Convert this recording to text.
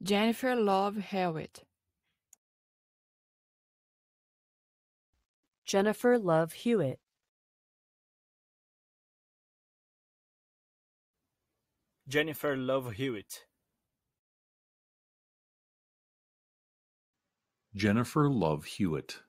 Jennifer Love Hewitt Jennifer Love Hewitt Jennifer Love Hewitt Jennifer Love Hewitt